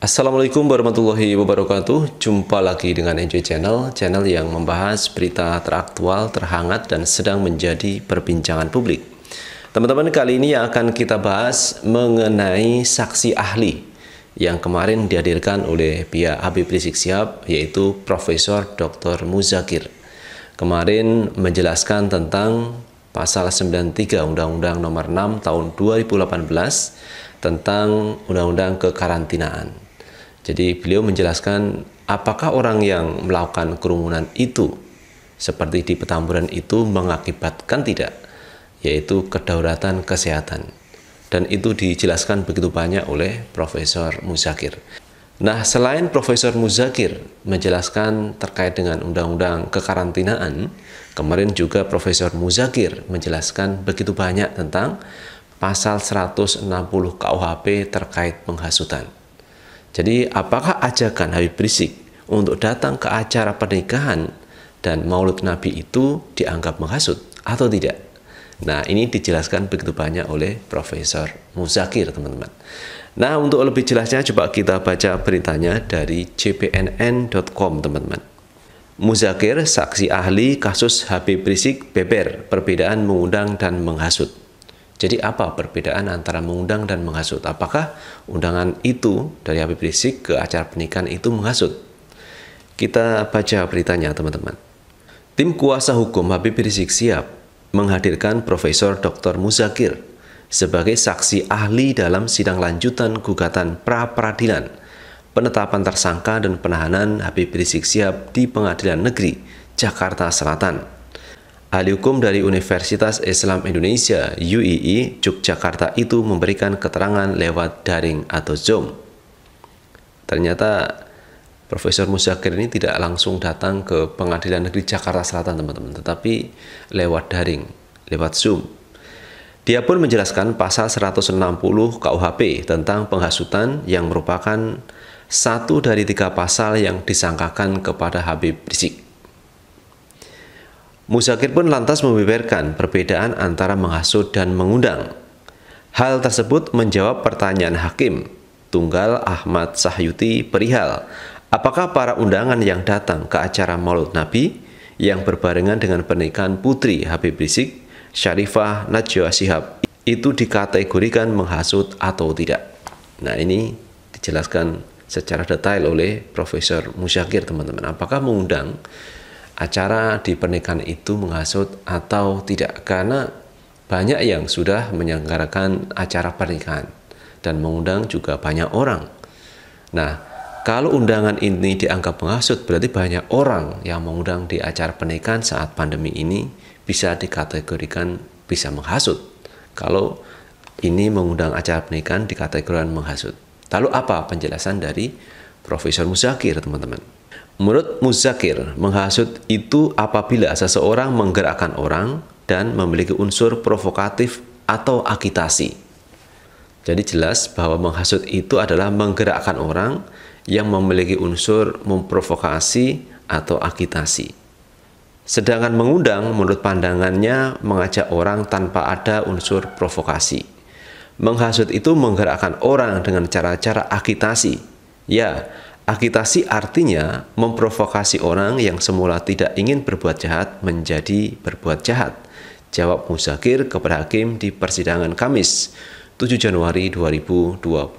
Assalamualaikum warahmatullahi wabarakatuh Jumpa lagi dengan Enjoy Channel Channel yang membahas berita teraktual, terhangat, dan sedang menjadi perbincangan publik Teman-teman, kali ini yang akan kita bahas mengenai saksi ahli yang kemarin dihadirkan oleh pihak Habib Rizik Sihab yaitu Profesor Dr. Muzakir kemarin menjelaskan tentang pasal 93 Undang-Undang nomor 6 tahun 2018 tentang Undang-Undang Kekarantinaan jadi beliau menjelaskan apakah orang yang melakukan kerumunan itu seperti di Petamburan itu mengakibatkan tidak yaitu kedaulatan kesehatan. Dan itu dijelaskan begitu banyak oleh Profesor Muzakir. Nah, selain Profesor Muzakir menjelaskan terkait dengan undang-undang kekarantinaan, kemarin juga Profesor Muzakir menjelaskan begitu banyak tentang pasal 160 KUHP terkait penghasutan. Jadi apakah ajakan Habib Rizik untuk datang ke acara pernikahan dan Maulud Nabi itu dianggap menghasut atau tidak? Nah, ini dijelaskan begitu banyak oleh Profesor Muzakir, teman-teman. Nah, untuk lebih jelasnya coba kita baca beritanya dari cpnn.com, teman-teman. Muzakir, saksi ahli kasus Habib Rizik beber perbedaan mengundang dan menghasut. Jadi apa perbedaan antara mengundang dan menghasut? Apakah undangan itu dari Habib Rizik ke acara pernikahan itu menghasut? Kita baca beritanya teman-teman. Tim kuasa hukum Habib Rizik siap menghadirkan Profesor Dr. Muzakir sebagai saksi ahli dalam sidang lanjutan gugatan pra-peradilan penetapan tersangka dan penahanan Habib Rizik siap di Pengadilan Negeri Jakarta Selatan. Ahli hukum dari Universitas Islam Indonesia UII Yogyakarta itu memberikan keterangan lewat daring atau Zoom. Ternyata Profesor Musyakir ini tidak langsung datang ke Pengadilan Negeri Jakarta Selatan, teman-teman, tetapi lewat daring, lewat Zoom. Dia pun menjelaskan pasal 160 KUHP tentang penghasutan yang merupakan satu dari tiga pasal yang disangkakan kepada Habib Rizik. Muzakir pun lantas membeberkan perbedaan antara menghasut dan mengundang. Hal tersebut menjawab pertanyaan hakim, Tunggal Ahmad Sahyuti perihal, apakah para undangan yang datang ke acara maulid Nabi yang berbarengan dengan pernikahan putri Habib Rizik, Syarifah Najwa Sihab, itu dikategorikan menghasut atau tidak? Nah ini dijelaskan secara detail oleh Profesor Musyakir teman-teman. Apakah mengundang acara di pernikahan itu menghasut atau tidak karena banyak yang sudah menyelenggarakan acara pernikahan dan mengundang juga banyak orang. Nah, kalau undangan ini dianggap menghasut, berarti banyak orang yang mengundang di acara pernikahan saat pandemi ini bisa dikategorikan bisa menghasut. Kalau ini mengundang acara pernikahan dikategorikan menghasut. Lalu apa penjelasan dari Profesor Muzakir, teman-teman? Menurut Muzakir, menghasut itu apabila seseorang menggerakkan orang dan memiliki unsur provokatif atau agitasi. Jadi jelas bahwa menghasut itu adalah menggerakkan orang yang memiliki unsur memprovokasi atau agitasi. Sedangkan mengundang menurut pandangannya mengajak orang tanpa ada unsur provokasi. Menghasut itu menggerakkan orang dengan cara-cara agitasi. Ya, Agitasi artinya memprovokasi orang yang semula tidak ingin berbuat jahat menjadi berbuat jahat. Jawab Muzakir kepada hakim di persidangan Kamis 7 Januari 2021.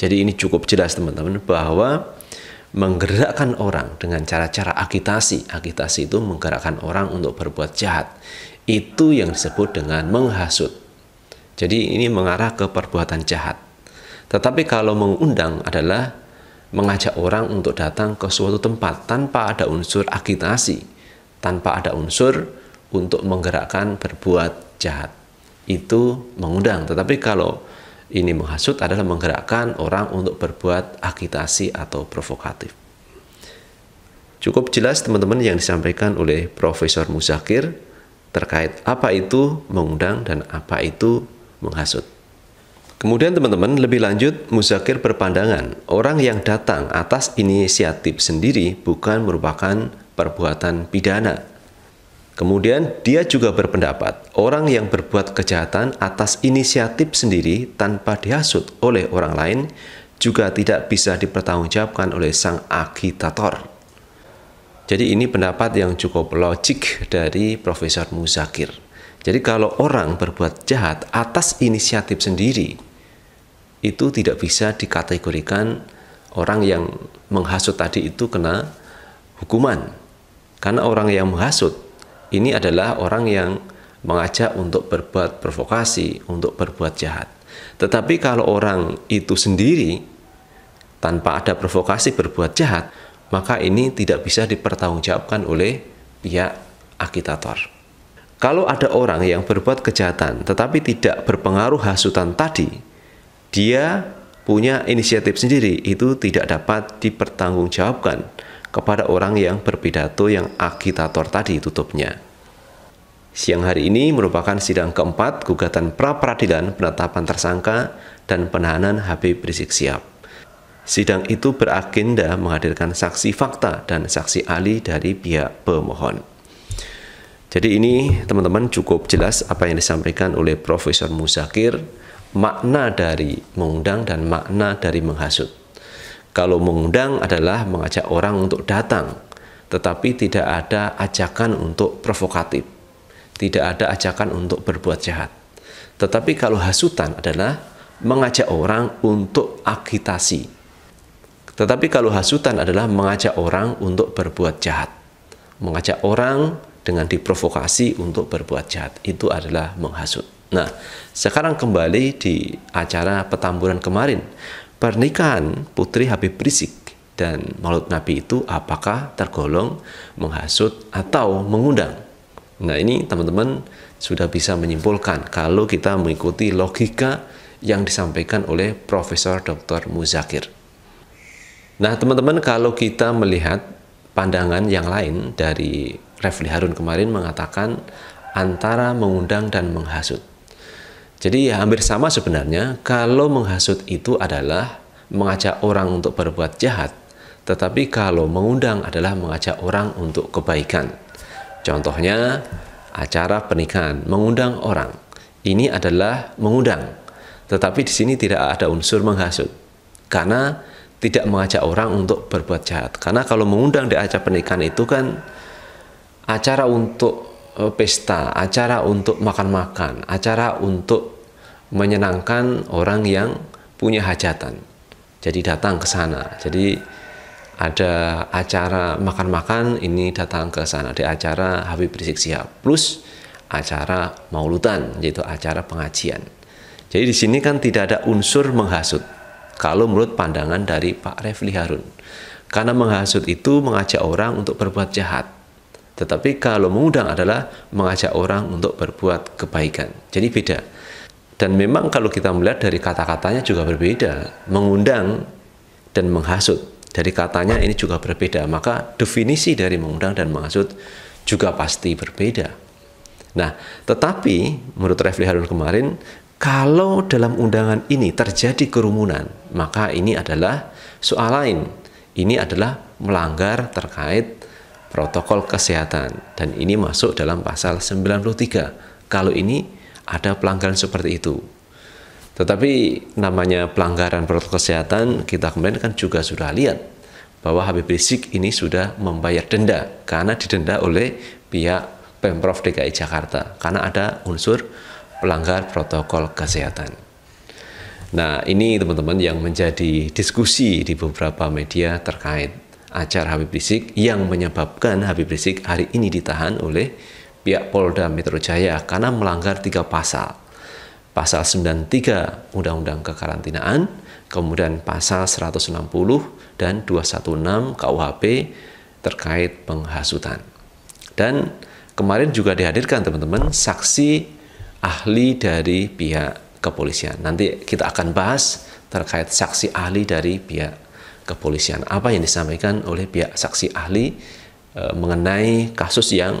Jadi ini cukup jelas teman-teman bahwa menggerakkan orang dengan cara-cara agitasi. Agitasi itu menggerakkan orang untuk berbuat jahat. Itu yang disebut dengan menghasut. Jadi ini mengarah ke perbuatan jahat. Tetapi kalau mengundang adalah mengajak orang untuk datang ke suatu tempat tanpa ada unsur agitasi, tanpa ada unsur untuk menggerakkan berbuat jahat. Itu mengundang, tetapi kalau ini menghasut adalah menggerakkan orang untuk berbuat agitasi atau provokatif. Cukup jelas teman-teman yang disampaikan oleh Profesor Musakir terkait apa itu mengundang dan apa itu menghasut. Kemudian teman-teman, lebih lanjut Muzakir berpandangan, orang yang datang atas inisiatif sendiri bukan merupakan perbuatan pidana. Kemudian dia juga berpendapat, orang yang berbuat kejahatan atas inisiatif sendiri tanpa dihasut oleh orang lain juga tidak bisa dipertanggungjawabkan oleh sang agitator. Jadi ini pendapat yang cukup logik dari Profesor Muzakir. Jadi kalau orang berbuat jahat atas inisiatif sendiri, itu tidak bisa dikategorikan orang yang menghasut tadi itu kena hukuman. Karena orang yang menghasut ini adalah orang yang mengajak untuk berbuat provokasi, untuk berbuat jahat. Tetapi kalau orang itu sendiri tanpa ada provokasi berbuat jahat, maka ini tidak bisa dipertanggungjawabkan oleh pihak akitator. Kalau ada orang yang berbuat kejahatan tetapi tidak berpengaruh hasutan tadi, dia punya inisiatif sendiri itu tidak dapat dipertanggungjawabkan kepada orang yang berpidato yang agitator tadi tutupnya. Siang hari ini merupakan sidang keempat gugatan pra peradilan penetapan tersangka dan penahanan Habib Rizik Siap. Sidang itu beragenda menghadirkan saksi fakta dan saksi ahli dari pihak pemohon. Jadi ini teman-teman cukup jelas apa yang disampaikan oleh Profesor Musakir makna dari mengundang dan makna dari menghasut. Kalau mengundang adalah mengajak orang untuk datang, tetapi tidak ada ajakan untuk provokatif, tidak ada ajakan untuk berbuat jahat. Tetapi kalau hasutan adalah mengajak orang untuk agitasi. Tetapi kalau hasutan adalah mengajak orang untuk berbuat jahat. Mengajak orang dengan diprovokasi untuk berbuat jahat itu adalah menghasut. Nah, sekarang kembali di acara petamburan kemarin. Pernikahan Putri Habib Rizik dan Maulid Nabi itu apakah tergolong menghasut atau mengundang? Nah, ini teman-teman sudah bisa menyimpulkan kalau kita mengikuti logika yang disampaikan oleh Profesor Dr. Muzakir. Nah, teman-teman kalau kita melihat pandangan yang lain dari Refli Harun kemarin mengatakan antara mengundang dan menghasut. Jadi hampir sama sebenarnya kalau menghasut itu adalah mengajak orang untuk berbuat jahat, tetapi kalau mengundang adalah mengajak orang untuk kebaikan. Contohnya acara pernikahan, mengundang orang. Ini adalah mengundang. Tetapi di sini tidak ada unsur menghasut. Karena tidak mengajak orang untuk berbuat jahat. Karena kalau mengundang di acara pernikahan itu kan acara untuk eh, pesta, acara untuk makan-makan, acara untuk menyenangkan orang yang punya hajatan. Jadi datang ke sana. Jadi ada acara makan-makan ini datang ke sana. Ada acara Habib Rizik Sihab plus acara maulutan yaitu acara pengajian. Jadi di sini kan tidak ada unsur menghasut. Kalau menurut pandangan dari Pak Refli Harun. Karena menghasut itu mengajak orang untuk berbuat jahat. Tetapi kalau mengundang adalah mengajak orang untuk berbuat kebaikan. Jadi beda. Dan memang kalau kita melihat dari kata-katanya juga berbeda, mengundang dan menghasut. Dari katanya ini juga berbeda, maka definisi dari mengundang dan menghasut juga pasti berbeda. Nah, tetapi menurut Refli Harun kemarin, kalau dalam undangan ini terjadi kerumunan, maka ini adalah soal lain. Ini adalah melanggar terkait protokol kesehatan dan ini masuk dalam pasal 93. Kalau ini ada pelanggaran seperti itu. Tetapi namanya pelanggaran protokol kesehatan, kita kemarin kan juga sudah lihat bahwa Habib Rizik ini sudah membayar denda karena didenda oleh pihak Pemprov DKI Jakarta karena ada unsur pelanggar protokol kesehatan. Nah, ini teman-teman yang menjadi diskusi di beberapa media terkait acara Habib Rizik yang menyebabkan Habib Rizik hari ini ditahan oleh pihak Polda Metro Jaya karena melanggar tiga pasal. Pasal 93 Undang-Undang Kekarantinaan, kemudian pasal 160 dan 216 KUHP terkait penghasutan. Dan kemarin juga dihadirkan teman-teman saksi ahli dari pihak kepolisian. Nanti kita akan bahas terkait saksi ahli dari pihak kepolisian. Apa yang disampaikan oleh pihak saksi ahli e, mengenai kasus yang